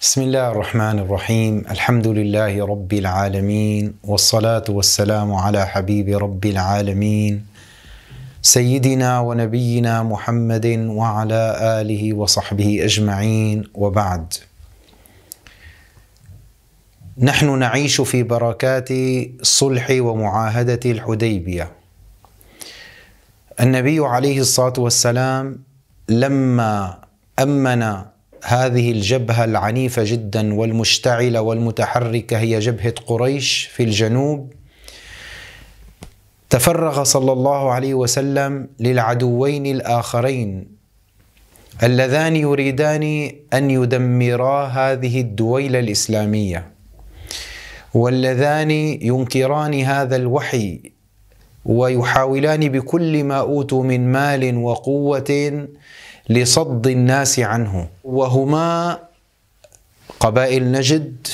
بسم الله الرحمن الرحيم الحمد لله رب العالمين والصلاه والسلام على حبيب رب العالمين سيدنا ونبينا محمد وعلى اله وصحبه اجمعين وبعد نحن نعيش في بركات صلح ومعاهده الحديبيه النبي عليه الصلاه والسلام لما امن هذه الجبهه العنيفه جدا والمشتعله والمتحركه هي جبهه قريش في الجنوب تفرغ صلى الله عليه وسلم للعدوين الاخرين اللذان يريدان ان يدمرا هذه الدويله الاسلاميه واللذان ينكران هذا الوحي ويحاولان بكل ما اوتوا من مال وقوه لصد الناس عنه وهما قبائل نجد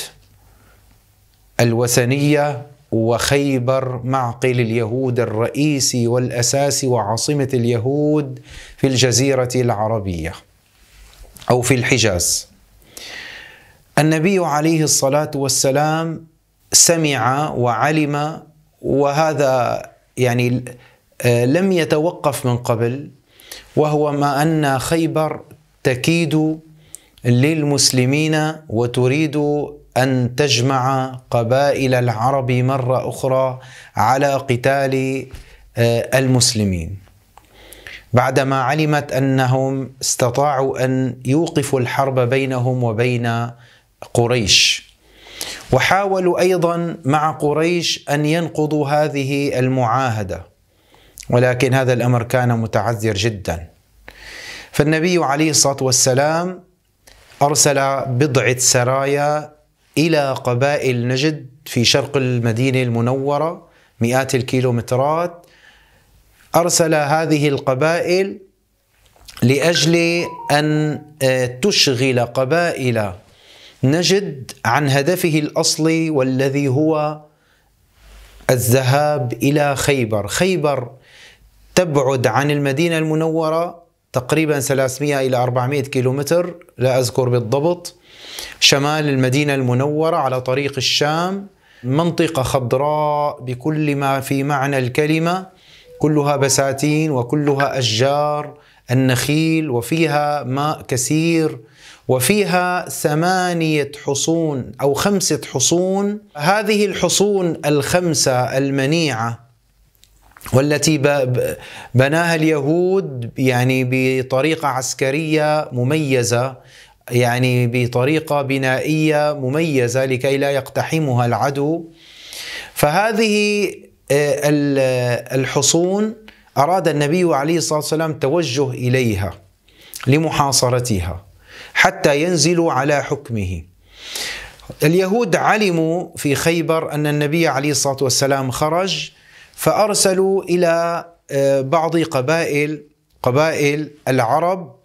الوثنيه وخيبر معقل اليهود الرئيسي والاساسي وعاصمه اليهود في الجزيره العربيه او في الحجاز. النبي عليه الصلاه والسلام سمع وعلم وهذا يعني آه، لم يتوقف من قبل وهو ما ان خيبر تكيد للمسلمين وتريد ان تجمع قبائل العرب مره اخرى على قتال آه، المسلمين بعدما علمت انهم استطاعوا ان يوقفوا الحرب بينهم وبين قريش وحاولوا ايضا مع قريش ان ينقضوا هذه المعاهده ولكن هذا الامر كان متعذر جدا فالنبي عليه الصلاه والسلام ارسل بضعه سرايا الى قبائل نجد في شرق المدينه المنوره مئات الكيلومترات ارسل هذه القبائل لاجل ان آه، تشغل قبائل نجد عن هدفه الاصلي والذي هو الذهاب الى خيبر، خيبر تبعد عن المدينة المنورة تقريبا 300 إلى 400 كيلومتر لا أذكر بالضبط شمال المدينة المنورة على طريق الشام منطقة خضراء بكل ما في معنى الكلمة كلها بساتين وكلها أشجار النخيل وفيها ماء كثير وفيها ثمانية حصون أو خمسة حصون هذه الحصون الخمسة المنيعة والتي بناها اليهود يعني بطريقه عسكريه مميزه يعني بطريقه بنائيه مميزه لكي لا يقتحمها العدو فهذه آه، الحصون اراد النبي عليه الصلاه والسلام توجه اليها لمحاصرتها حتى ينزلوا على حكمه اليهود علموا في خيبر ان النبي عليه الصلاه والسلام خرج فأرسلوا إلى آه، بعض قبائل قبائل العرب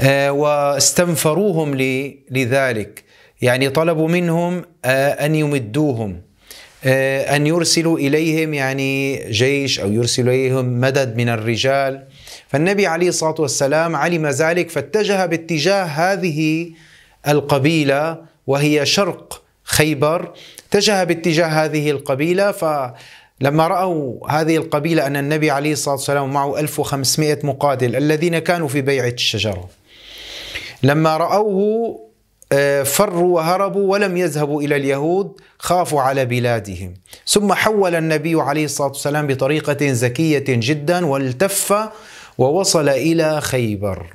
آه، واستنفروهم لذلك يعني طلبوا منهم آه، أن يمدوهم أن يرسلوا إليهم يعني جيش أو يرسلوا إليهم مدد من الرجال فالنبي عليه الصلاة والسلام علم ذلك فاتجه باتجاه هذه القبيلة وهي شرق خيبر اتجه باتجاه هذه القبيلة فلما رأوا هذه القبيلة أن النبي عليه الصلاة والسلام معه 1500 مقاتل الذين كانوا في بيعة الشجرة لما رأوه آه، فروا وهربوا ولم يذهبوا إلى اليهود خافوا على بلادهم ثم حول النبي عليه الصلاة والسلام بطريقة ذكية جدا والتف ووصل إلى خيبر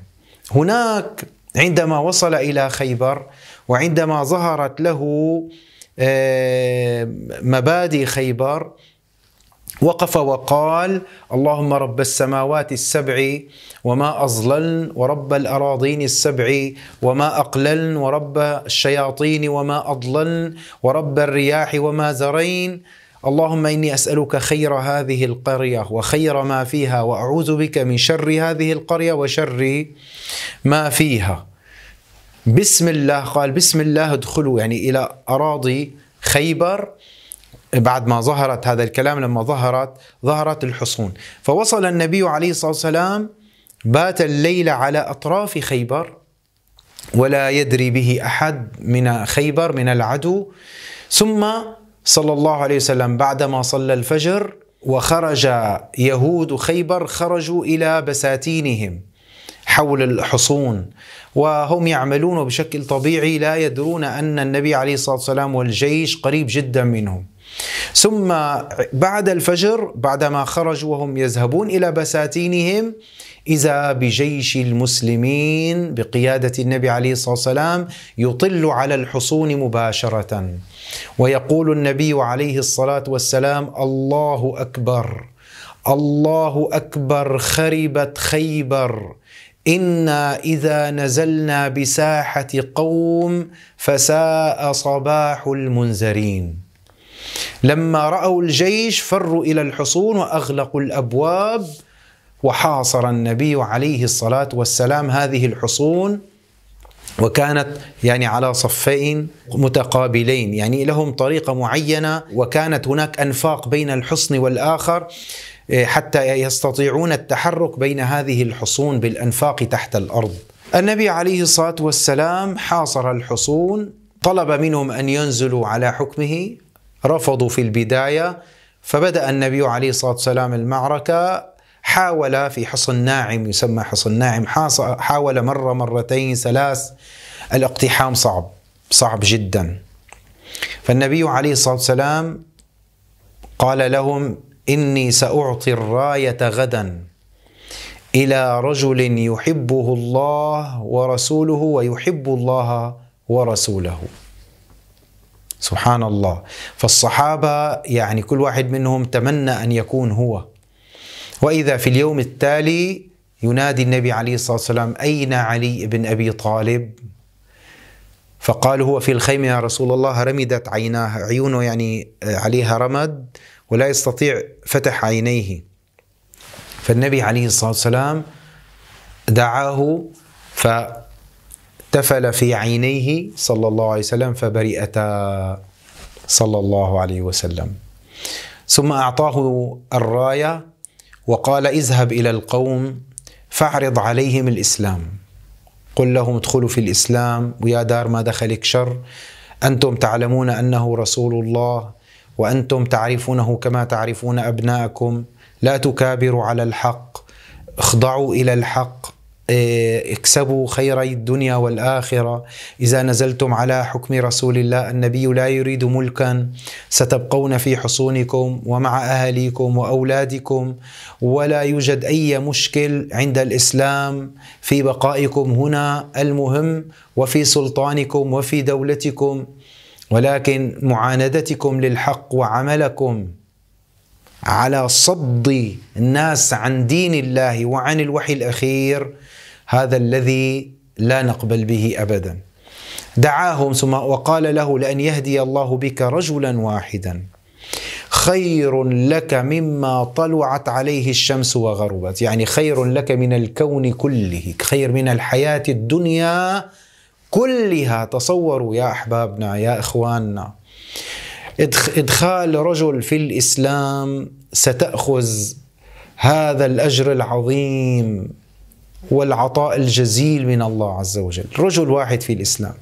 هناك عندما وصل إلى خيبر وعندما ظهرت له آه، مبادئ خيبر وقف وقال اللهم رب السماوات السبع وما أظللن ورب الأراضين السبع وما أقللن ورب الشياطين وما أضللن ورب الرياح وما زرين اللهم إني أسألك خير هذه القرية وخير ما فيها وأعوذ بك من شر هذه القرية وشر ما فيها بسم الله قال بسم الله ادخلوا يعني إلى أراضي خيبر بعد ما ظهرت هذا الكلام لما ظهرت ظهرت الحصون فوصل النبي عليه الصلاة والسلام بات الليل على أطراف خيبر ولا يدري به أحد من خيبر من العدو ثم صلى الله عليه وسلم بعدما صلى الفجر وخرج يهود خيبر خرجوا إلى بساتينهم حول الحصون وهم يعملون بشكل طبيعي لا يدرون ان النبي عليه الصلاه والسلام والجيش قريب جدا منهم. ثم بعد الفجر بعدما خرجوا وهم يذهبون الى بساتينهم اذا بجيش المسلمين بقياده النبي عليه الصلاه والسلام يطل على الحصون مباشره ويقول النبي عليه الصلاه والسلام الله اكبر الله اكبر خربت خيبر انا اذا نزلنا بساحه قوم فساء صباح المنذرين لما راوا الجيش فروا الى الحصون واغلقوا الابواب وحاصر النبي عليه الصلاه والسلام هذه الحصون وكانت يعني على صفين متقابلين يعني لهم طريقه معينه وكانت هناك انفاق بين الحصن والاخر إيه، حتى يستطيعون التحرك بين هذه الحصون بالانفاق تحت الارض. النبي عليه الصلاه والسلام حاصر الحصون، طلب منهم ان ينزلوا على حكمه، رفضوا في البدايه، فبدا النبي عليه الصلاه والسلام المعركه حاول في حصن ناعم يسمى حصن ناعم حاول مره مرتين ثلاث الاقتحام صعب صعب جدا. فالنبي عليه الصلاه والسلام قال لهم إني سأعطي الراية غدا إلى رجل يحبه الله ورسوله ويحب الله ورسوله سبحان الله فالصحابة يعني كل واحد منهم تمنى أن يكون هو وإذا في اليوم التالي ينادي النبي عليه الصلاة والسلام أين علي بن أبي طالب فقال هو في الخيمة يا رسول الله رمدت عيناه عيونه يعني عليها رمد ولا يستطيع فتح عينيه فالنبي عليه الصلاه والسلام دعاه فتفل في عينيه صلى الله عليه وسلم فبرئتا صلى الله عليه وسلم ثم اعطاه الرايه وقال اذهب الى القوم فاعرض عليهم الاسلام قل لهم ادخلوا في الاسلام ويا دار ما دخلك شر انتم تعلمون انه رسول الله وانتم تعرفونه كما تعرفون ابناءكم لا تكابروا على الحق اخضعوا الى الحق إيه، اكسبوا خيري الدنيا والاخره اذا نزلتم على حكم رسول الله النبي لا يريد ملكا ستبقون في حصونكم ومع اهاليكم واولادكم ولا يوجد اي مشكل عند الاسلام في بقائكم هنا المهم وفي سلطانكم وفي دولتكم ولكن معاندتكم للحق وعملكم على صد الناس عن دين الله وعن الوحي الاخير هذا الذي لا نقبل به ابدا دعاهم ثم وقال له لان يهدي الله بك رجلا واحدا خير لك مما طلعت عليه الشمس وغربت يعني خير لك من الكون كله خير من الحياه الدنيا كلها تصوروا يا احبابنا يا اخواننا ادخال رجل في الاسلام ستاخذ هذا الاجر العظيم والعطاء الجزيل من الله عز وجل رجل واحد في الاسلام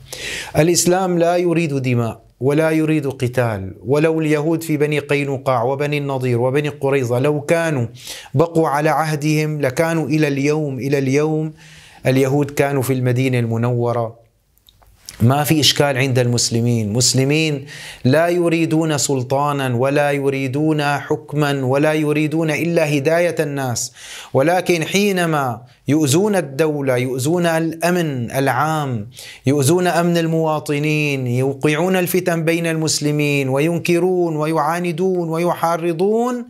الاسلام لا يريد دماء ولا يريد قتال ولو اليهود في بني قينقاع وبني النضير وبني قريظة لو كانوا بقوا على عهدهم لكانوا إلى اليوم إلى اليوم اليهود كانوا في المدينة المنورة ما في اشكال عند المسلمين، مسلمين لا يريدون سلطانا ولا يريدون حكما ولا يريدون الا هدايه الناس، ولكن حينما يؤذون الدوله، يؤذون الامن العام، يؤذون امن المواطنين، يوقعون الفتن بين المسلمين وينكرون ويعاندون ويحارضون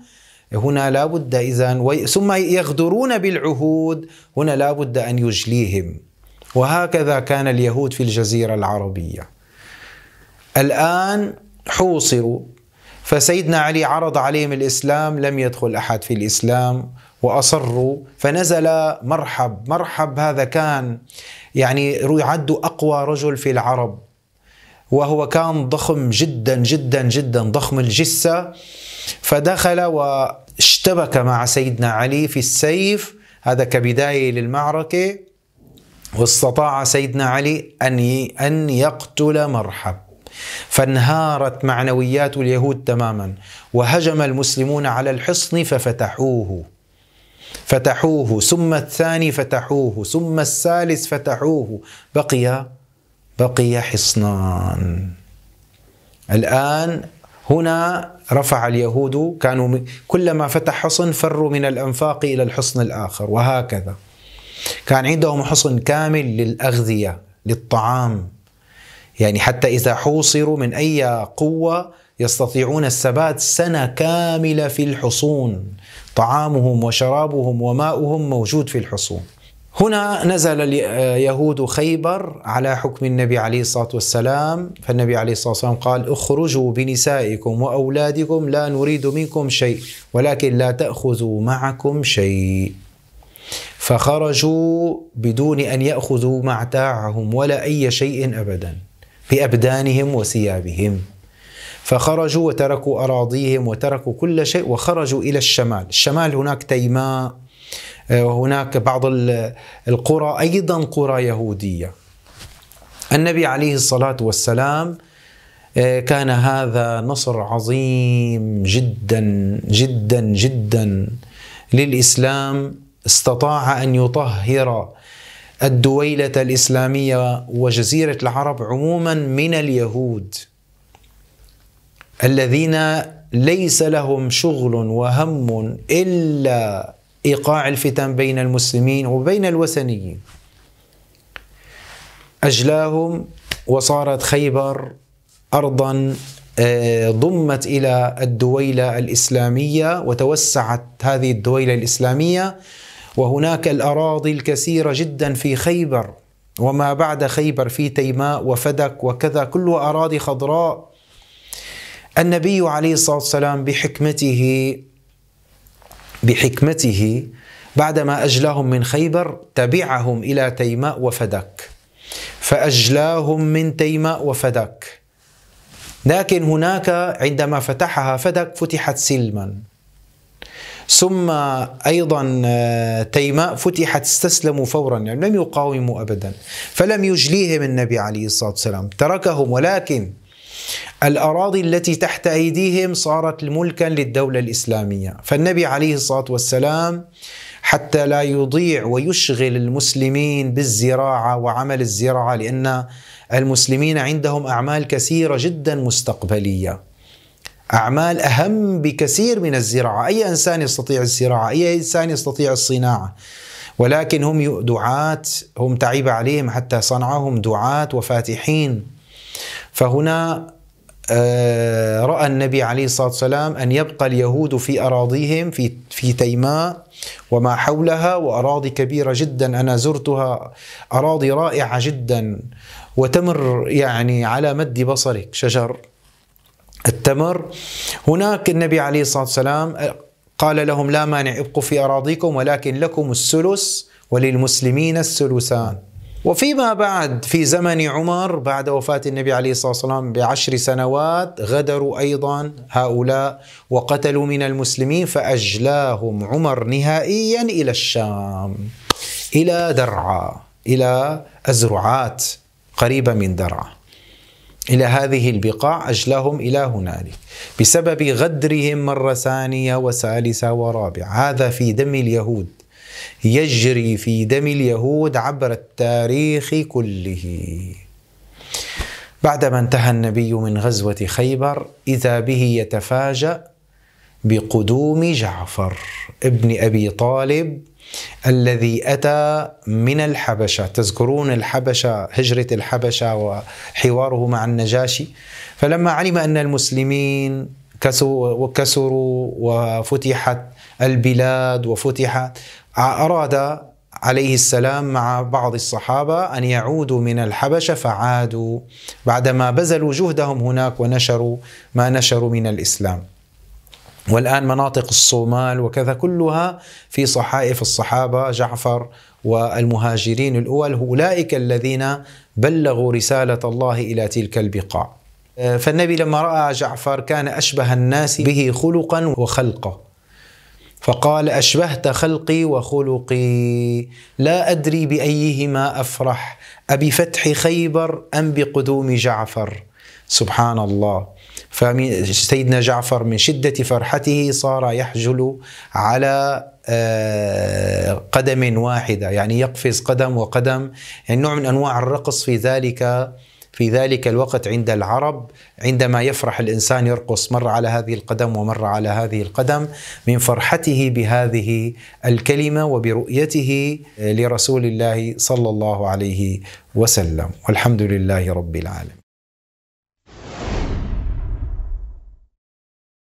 هنا لا بد اذا ثم يغدرون بالعهود هنا لا بد ان يجليهم وهكذا كان اليهود في الجزيرة العربية الآن حوصروا فسيدنا علي عرض عليهم الإسلام لم يدخل أحد في الإسلام وأصروا فنزل مرحب مرحب هذا كان يعني يعد أقوى رجل في العرب وهو كان ضخم جدا جدا جدا ضخم الجسة فدخل واشتبك مع سيدنا علي في السيف هذا كبداية للمعركة واستطاع سيدنا علي أن أن يقتل مرحب فانهارت معنويات اليهود تماما وهجم المسلمون على الحصن ففتحوه فتحوه ثم الثاني فتحوه ثم الثالث فتحوه بقي بقي حصنان الآن هنا رفع اليهود كانوا كلما فتح حصن فروا من الأنفاق إلى الحصن الآخر وهكذا كان عندهم حصن كامل للأغذية للطعام يعني حتى إذا حوصروا من أي قوة يستطيعون الثبات سنة كاملة في الحصون طعامهم وشرابهم وماؤهم موجود في الحصون هنا نزل اليهود خيبر على حكم النبي عليه الصلاه والسلام، فالنبي عليه الصلاه والسلام قال: اخرجوا بنسائكم واولادكم لا نريد منكم شيء، ولكن لا تاخذوا معكم شيء. فخرجوا بدون ان ياخذوا متاعهم ولا اي شيء ابدا بابدانهم وثيابهم فخرجوا وتركوا اراضيهم وتركوا كل شيء وخرجوا الى الشمال، الشمال هناك تيماء آه، وهناك بعض القرى ايضا قرى يهوديه. النبي عليه الصلاه والسلام آه، كان هذا نصر عظيم جدا جدا جدا للاسلام استطاع ان يطهر الدويله الاسلاميه وجزيره العرب عموما من اليهود الذين ليس لهم شغل وهم الا ايقاع الفتن بين المسلمين وبين الوثنيين اجلاهم وصارت خيبر ارضا آه، ضمت الى الدويله الاسلاميه وتوسعت هذه الدويله الاسلاميه وهناك الاراضي الكثيره جدا في خيبر وما بعد خيبر في تيماء وفدك وكذا كلها اراضي خضراء النبي عليه الصلاه والسلام بحكمته بحكمته بعدما اجلاهم من خيبر تبعهم الى تيماء وفدك فاجلاهم من تيماء وفدك لكن هناك عندما فتحها فدك فتحت سلما ثم أيضا آه، تيماء فتحت استسلموا فورا يعني لم يقاوموا أبدا فلم يجليهم النبي عليه الصلاة والسلام تركهم ولكن الأراضي التي تحت أيديهم صارت ملكا للدولة الإسلامية فالنبي عليه الصلاة والسلام حتى لا يضيع ويشغل المسلمين بالزراعة وعمل الزراعة لأن المسلمين عندهم أعمال كثيرة جدا مستقبلية أعمال أهم بكثير من الزراعة أي إنسان يستطيع الزراعة أي إنسان يستطيع الصناعة ولكن هم دعاة هم تعيب عليهم حتى صنعهم دعاة وفاتحين فهنا آه، رأى النبي عليه الصلاة والسلام أن يبقى اليهود في أراضيهم في, في تيماء وما حولها وأراضي كبيرة جدا أنا زرتها أراضي رائعة جدا وتمر يعني على مد بصرك شجر التمر هناك النبي عليه الصلاة والسلام قال لهم لا مانع ابقوا في أراضيكم ولكن لكم السلس وللمسلمين الثلثان وفيما بعد في زمن عمر بعد وفاة النبي عليه الصلاة والسلام بعشر سنوات غدروا أيضا هؤلاء وقتلوا من المسلمين فأجلاهم عمر نهائيا إلى الشام إلى درعا إلى أزرعات قريبة من درعا إلى هذه البقاع أجلهم إلى هنالك بسبب غدرهم مرة ثانية وثالثة ورابعة هذا في دم اليهود يجري في دم اليهود عبر التاريخ كله بعدما انتهى النبي من غزوة خيبر إذا به يتفاجأ بقدوم جعفر ابن ابي طالب الذي اتى من الحبشه، تذكرون الحبشه هجره الحبشه وحواره مع النجاشي، فلما علم ان المسلمين كسروا وفتحت البلاد وفتحت اراد عليه السلام مع بعض الصحابه ان يعودوا من الحبشه فعادوا بعدما بذلوا جهدهم هناك ونشروا ما نشروا من الاسلام. والآن مناطق الصومال وكذا كلها في صحائف الصحابة جعفر والمهاجرين الأول أولئك الذين بلغوا رسالة الله إلى تلك البقاع آه، فالنبي لما رأى جعفر كان أشبه الناس به خلقا وخلقا فقال أشبهت خلقي وخلقي لا أدري بأيهما أفرح أبفتح خيبر أم بقدوم جعفر سبحان الله فسيدنا جعفر من شدة فرحته صار يحجل على آه، قدم واحدة يعني يقفز قدم وقدم يعني نوع من أنواع الرقص في ذلك في ذلك الوقت عند العرب عندما يفرح الانسان يرقص مره على هذه القدم ومره على هذه القدم من فرحته بهذه الكلمه وبرؤيته لرسول الله صلى الله عليه وسلم والحمد لله رب العالمين